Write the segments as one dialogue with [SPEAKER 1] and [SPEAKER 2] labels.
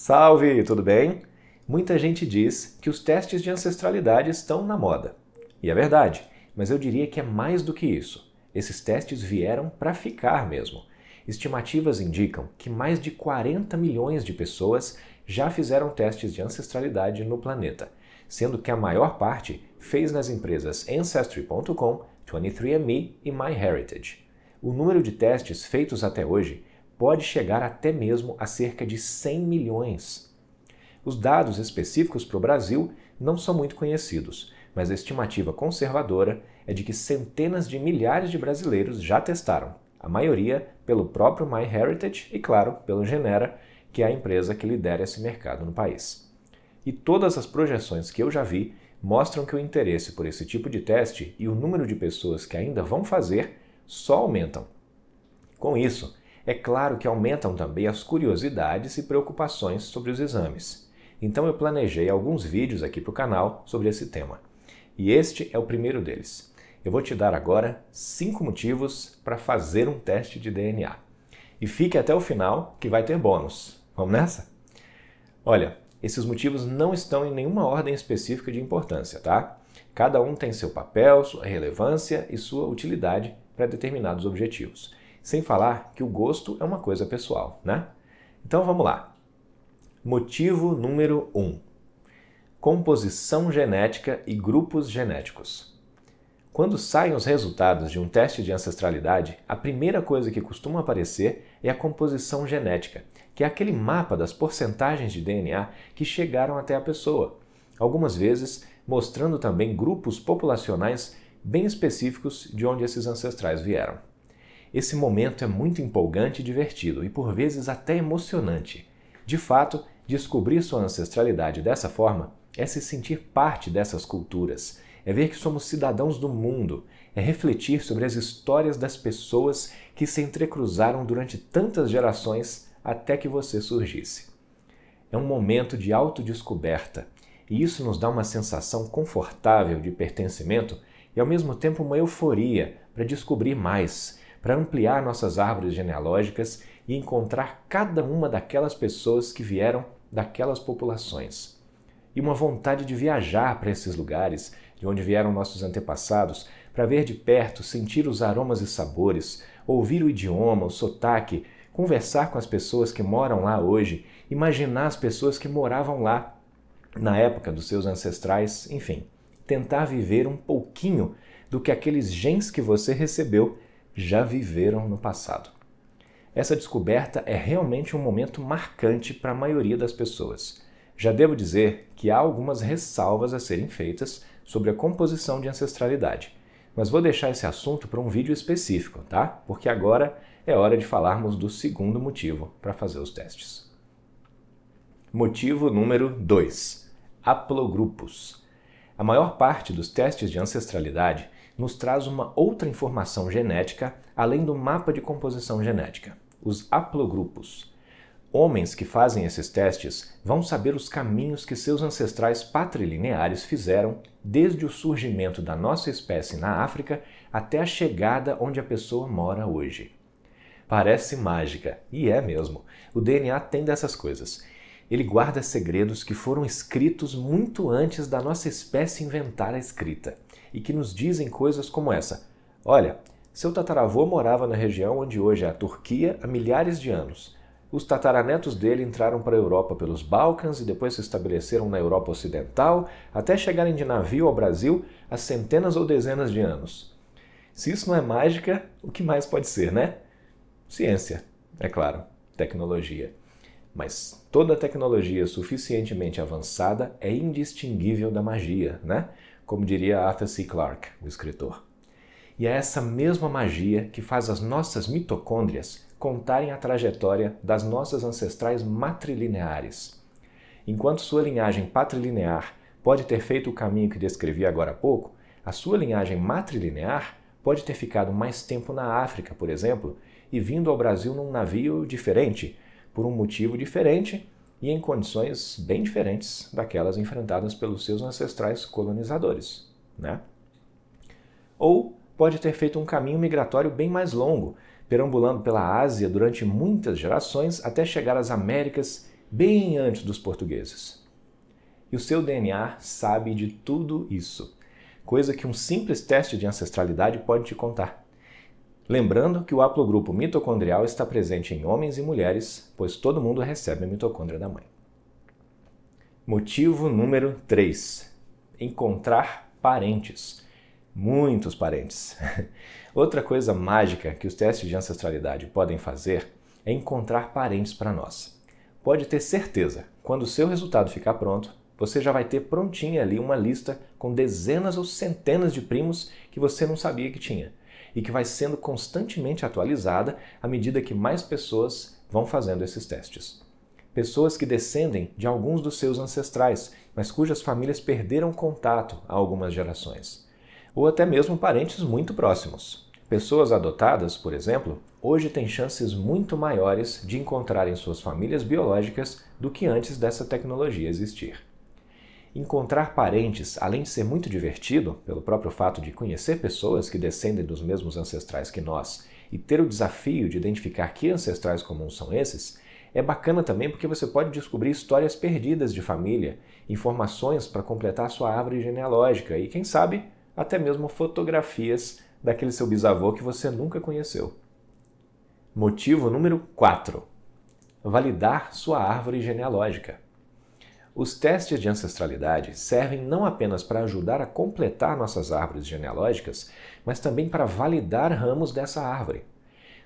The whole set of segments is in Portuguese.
[SPEAKER 1] Salve, tudo bem? Muita gente diz que os testes de ancestralidade estão na moda. E é verdade, mas eu diria que é mais do que isso. Esses testes vieram para ficar mesmo. Estimativas indicam que mais de 40 milhões de pessoas já fizeram testes de ancestralidade no planeta, sendo que a maior parte fez nas empresas Ancestry.com, 23andMe e MyHeritage. O número de testes feitos até hoje pode chegar até mesmo a cerca de 100 milhões. Os dados específicos para o Brasil não são muito conhecidos, mas a estimativa conservadora é de que centenas de milhares de brasileiros já testaram, a maioria pelo próprio MyHeritage e, claro, pelo Genera, que é a empresa que lidera esse mercado no país. E todas as projeções que eu já vi mostram que o interesse por esse tipo de teste e o número de pessoas que ainda vão fazer só aumentam. Com isso, é claro que aumentam também as curiosidades e preocupações sobre os exames. Então eu planejei alguns vídeos aqui para o canal sobre esse tema. E este é o primeiro deles. Eu vou te dar agora cinco motivos para fazer um teste de DNA. E fique até o final que vai ter bônus. Vamos nessa? Olha, esses motivos não estão em nenhuma ordem específica de importância, tá? Cada um tem seu papel, sua relevância e sua utilidade para determinados objetivos. Sem falar que o gosto é uma coisa pessoal, né? Então vamos lá. Motivo número 1: um, composição genética e grupos genéticos. Quando saem os resultados de um teste de ancestralidade, a primeira coisa que costuma aparecer é a composição genética, que é aquele mapa das porcentagens de DNA que chegaram até a pessoa, algumas vezes mostrando também grupos populacionais bem específicos de onde esses ancestrais vieram. Esse momento é muito empolgante e divertido, e por vezes até emocionante. De fato, descobrir sua ancestralidade dessa forma é se sentir parte dessas culturas, é ver que somos cidadãos do mundo, é refletir sobre as histórias das pessoas que se entrecruzaram durante tantas gerações até que você surgisse. É um momento de autodescoberta, e isso nos dá uma sensação confortável de pertencimento e ao mesmo tempo uma euforia para descobrir mais, para ampliar nossas árvores genealógicas e encontrar cada uma daquelas pessoas que vieram daquelas populações. E uma vontade de viajar para esses lugares de onde vieram nossos antepassados para ver de perto, sentir os aromas e sabores, ouvir o idioma, o sotaque, conversar com as pessoas que moram lá hoje, imaginar as pessoas que moravam lá na época dos seus ancestrais, enfim, tentar viver um pouquinho do que aqueles genes que você recebeu já viveram no passado. Essa descoberta é realmente um momento marcante para a maioria das pessoas. Já devo dizer que há algumas ressalvas a serem feitas sobre a composição de ancestralidade, mas vou deixar esse assunto para um vídeo específico, tá? Porque agora é hora de falarmos do segundo motivo para fazer os testes. Motivo número 2: haplogrupos. A maior parte dos testes de ancestralidade nos traz uma outra informação genética além do mapa de composição genética, os haplogrupos. Homens que fazem esses testes vão saber os caminhos que seus ancestrais patrilineares fizeram desde o surgimento da nossa espécie na África até a chegada onde a pessoa mora hoje. Parece mágica, e é mesmo. O DNA tem dessas coisas. Ele guarda segredos que foram escritos muito antes da nossa espécie inventar a escrita e que nos dizem coisas como essa: Olha, seu tataravô morava na região onde hoje é a Turquia há milhares de anos. Os tataranetos dele entraram para a Europa pelos Balcãs e depois se estabeleceram na Europa Ocidental, até chegarem de navio ao Brasil há centenas ou dezenas de anos. Se isso não é mágica, o que mais pode ser, né? Ciência, é claro, tecnologia. Mas toda tecnologia suficientemente avançada é indistinguível da magia, né? como diria Arthur C. Clarke, o escritor. E é essa mesma magia que faz as nossas mitocôndrias contarem a trajetória das nossas ancestrais matrilineares. Enquanto sua linhagem patrilinear pode ter feito o caminho que descrevi agora há pouco, a sua linhagem matrilinear pode ter ficado mais tempo na África, por exemplo, e vindo ao Brasil num navio diferente, por um motivo diferente e em condições bem diferentes daquelas enfrentadas pelos seus ancestrais colonizadores, né? Ou pode ter feito um caminho migratório bem mais longo, perambulando pela Ásia durante muitas gerações até chegar às Américas bem antes dos portugueses. E o seu DNA sabe de tudo isso, coisa que um simples teste de ancestralidade pode te contar. Lembrando que o haplogrupo mitocondrial está presente em homens e mulheres, pois todo mundo recebe a mitocôndria da mãe. Motivo número 3: encontrar parentes. Muitos parentes. Outra coisa mágica que os testes de ancestralidade podem fazer é encontrar parentes para nós. Pode ter certeza, quando o seu resultado ficar pronto, você já vai ter prontinha ali uma lista com dezenas ou centenas de primos que você não sabia que tinha e que vai sendo constantemente atualizada à medida que mais pessoas vão fazendo esses testes. Pessoas que descendem de alguns dos seus ancestrais, mas cujas famílias perderam contato há algumas gerações. Ou até mesmo parentes muito próximos. Pessoas adotadas, por exemplo, hoje têm chances muito maiores de encontrarem suas famílias biológicas do que antes dessa tecnologia existir. Encontrar parentes, além de ser muito divertido, pelo próprio fato de conhecer pessoas que descendem dos mesmos ancestrais que nós e ter o desafio de identificar que ancestrais comuns são esses, é bacana também porque você pode descobrir histórias perdidas de família, informações para completar sua árvore genealógica e, quem sabe, até mesmo fotografias daquele seu bisavô que você nunca conheceu. Motivo número 4: validar sua árvore genealógica. Os testes de ancestralidade servem não apenas para ajudar a completar nossas árvores genealógicas, mas também para validar ramos dessa árvore.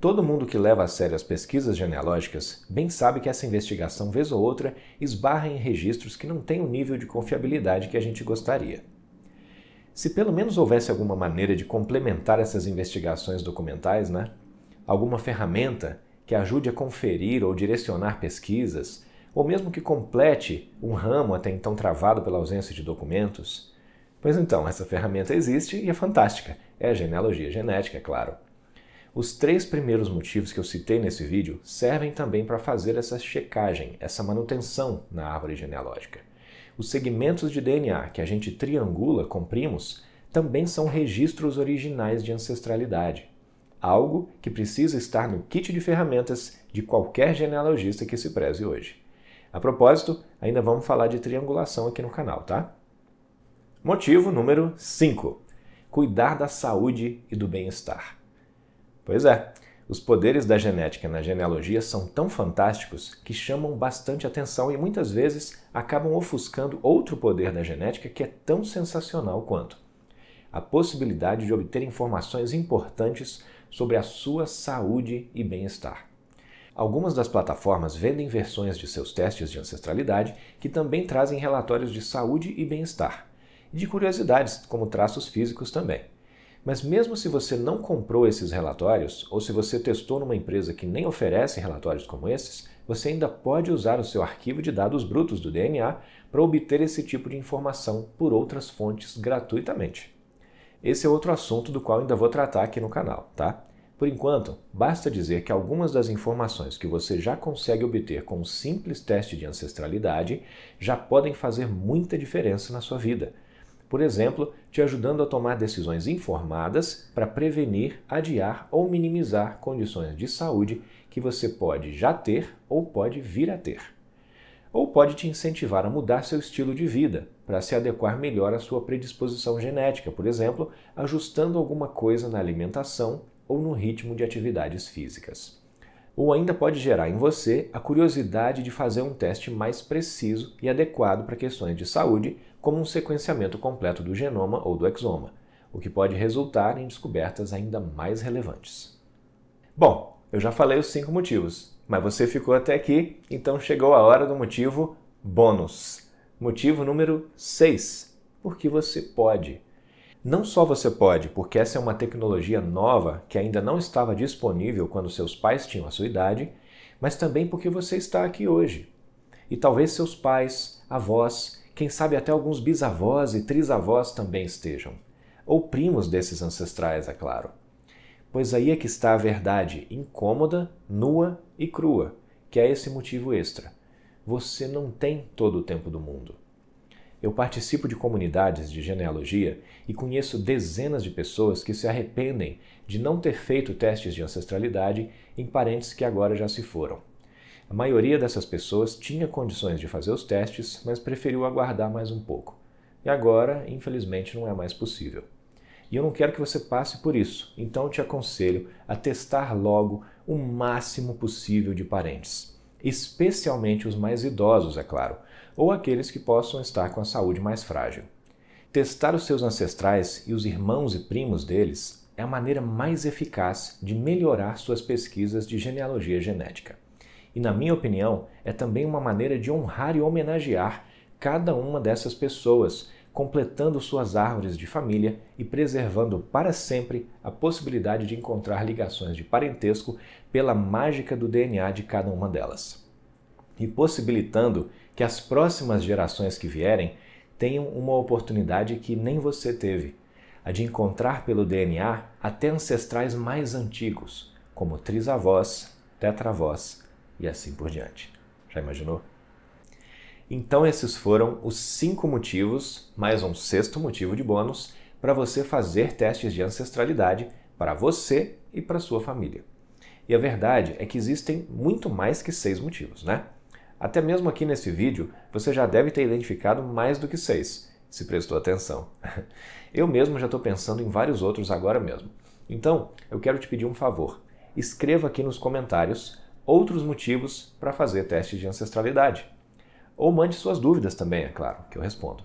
[SPEAKER 1] Todo mundo que leva a sério as pesquisas genealógicas bem sabe que essa investigação, vez ou outra, esbarra em registros que não têm o nível de confiabilidade que a gente gostaria. Se pelo menos houvesse alguma maneira de complementar essas investigações documentais, né? Alguma ferramenta que ajude a conferir ou direcionar pesquisas, ou mesmo que complete um ramo até então travado pela ausência de documentos? Pois então, essa ferramenta existe e é fantástica. É a genealogia genética, é claro. Os três primeiros motivos que eu citei nesse vídeo servem também para fazer essa checagem, essa manutenção na árvore genealógica. Os segmentos de DNA que a gente triangula com primos também são registros originais de ancestralidade, algo que precisa estar no kit de ferramentas de qualquer genealogista que se preze hoje. A propósito, ainda vamos falar de triangulação aqui no canal, tá? Motivo número 5: cuidar da saúde e do bem-estar. Pois é, os poderes da genética na genealogia são tão fantásticos que chamam bastante atenção e muitas vezes acabam ofuscando outro poder da genética que é tão sensacional quanto a possibilidade de obter informações importantes sobre a sua saúde e bem-estar. Algumas das plataformas vendem versões de seus testes de ancestralidade que também trazem relatórios de saúde e bem-estar, e de curiosidades, como traços físicos também. Mas mesmo se você não comprou esses relatórios, ou se você testou numa empresa que nem oferece relatórios como esses, você ainda pode usar o seu arquivo de dados brutos do DNA para obter esse tipo de informação por outras fontes gratuitamente. Esse é outro assunto do qual ainda vou tratar aqui no canal, tá? Por enquanto, basta dizer que algumas das informações que você já consegue obter com um simples teste de ancestralidade já podem fazer muita diferença na sua vida. Por exemplo, te ajudando a tomar decisões informadas para prevenir, adiar ou minimizar condições de saúde que você pode já ter ou pode vir a ter. Ou pode te incentivar a mudar seu estilo de vida para se adequar melhor à sua predisposição genética, por exemplo, ajustando alguma coisa na alimentação ou no ritmo de atividades físicas. Ou ainda pode gerar em você a curiosidade de fazer um teste mais preciso e adequado para questões de saúde, como um sequenciamento completo do genoma ou do exoma, o que pode resultar em descobertas ainda mais relevantes. Bom, eu já falei os cinco motivos, mas você ficou até aqui, então chegou a hora do motivo bônus. Motivo número 6. Porque você pode. Não só você pode, porque essa é uma tecnologia nova que ainda não estava disponível quando seus pais tinham a sua idade, mas também porque você está aqui hoje. E talvez seus pais, avós, quem sabe até alguns bisavós e trisavós também estejam. Ou primos desses ancestrais, é claro. Pois aí é que está a verdade incômoda, nua e crua, que é esse motivo extra. Você não tem todo o tempo do mundo. Eu participo de comunidades de genealogia e conheço dezenas de pessoas que se arrependem de não ter feito testes de ancestralidade em parentes que agora já se foram. A maioria dessas pessoas tinha condições de fazer os testes, mas preferiu aguardar mais um pouco. E agora, infelizmente, não é mais possível. E eu não quero que você passe por isso, então te aconselho a testar logo o máximo possível de parentes, especialmente os mais idosos, é claro ou aqueles que possam estar com a saúde mais frágil. Testar os seus ancestrais e os irmãos e primos deles é a maneira mais eficaz de melhorar suas pesquisas de genealogia genética. E, na minha opinião, é também uma maneira de honrar e homenagear cada uma dessas pessoas, completando suas árvores de família e preservando para sempre a possibilidade de encontrar ligações de parentesco pela mágica do DNA de cada uma delas, e possibilitando que as próximas gerações que vierem tenham uma oportunidade que nem você teve, a de encontrar pelo DNA até ancestrais mais antigos, como trisavós, tetravós e assim por diante. Já imaginou? Então, esses foram os cinco motivos, mais um sexto motivo de bônus, para você fazer testes de ancestralidade para você e para sua família. E a verdade é que existem muito mais que seis motivos, né? Até mesmo aqui nesse vídeo, você já deve ter identificado mais do que seis, se prestou atenção. Eu mesmo já estou pensando em vários outros agora mesmo. Então, eu quero te pedir um favor. Escreva aqui nos comentários outros motivos para fazer teste de ancestralidade. Ou mande suas dúvidas também, é claro, que eu respondo.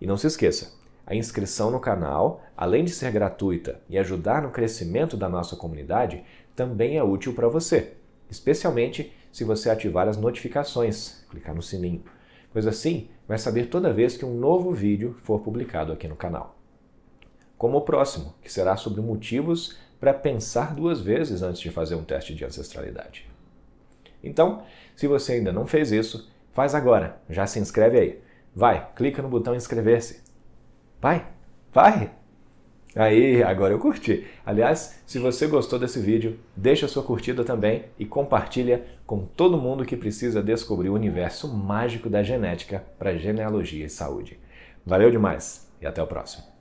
[SPEAKER 1] E não se esqueça, a inscrição no canal, além de ser gratuita e ajudar no crescimento da nossa comunidade, também é útil para você especialmente se você ativar as notificações, clicar no sininho, pois assim vai saber toda vez que um novo vídeo for publicado aqui no canal. Como o próximo, que será sobre motivos para pensar duas vezes antes de fazer um teste de ancestralidade. Então, se você ainda não fez isso, faz agora, já se inscreve aí. Vai, clica no botão inscrever-se. Vai, vai! Aí, agora eu curti. Aliás, se você gostou desse vídeo, deixa sua curtida também e compartilha com todo mundo que precisa descobrir o universo mágico da genética para genealogia e saúde. Valeu demais e até o próximo.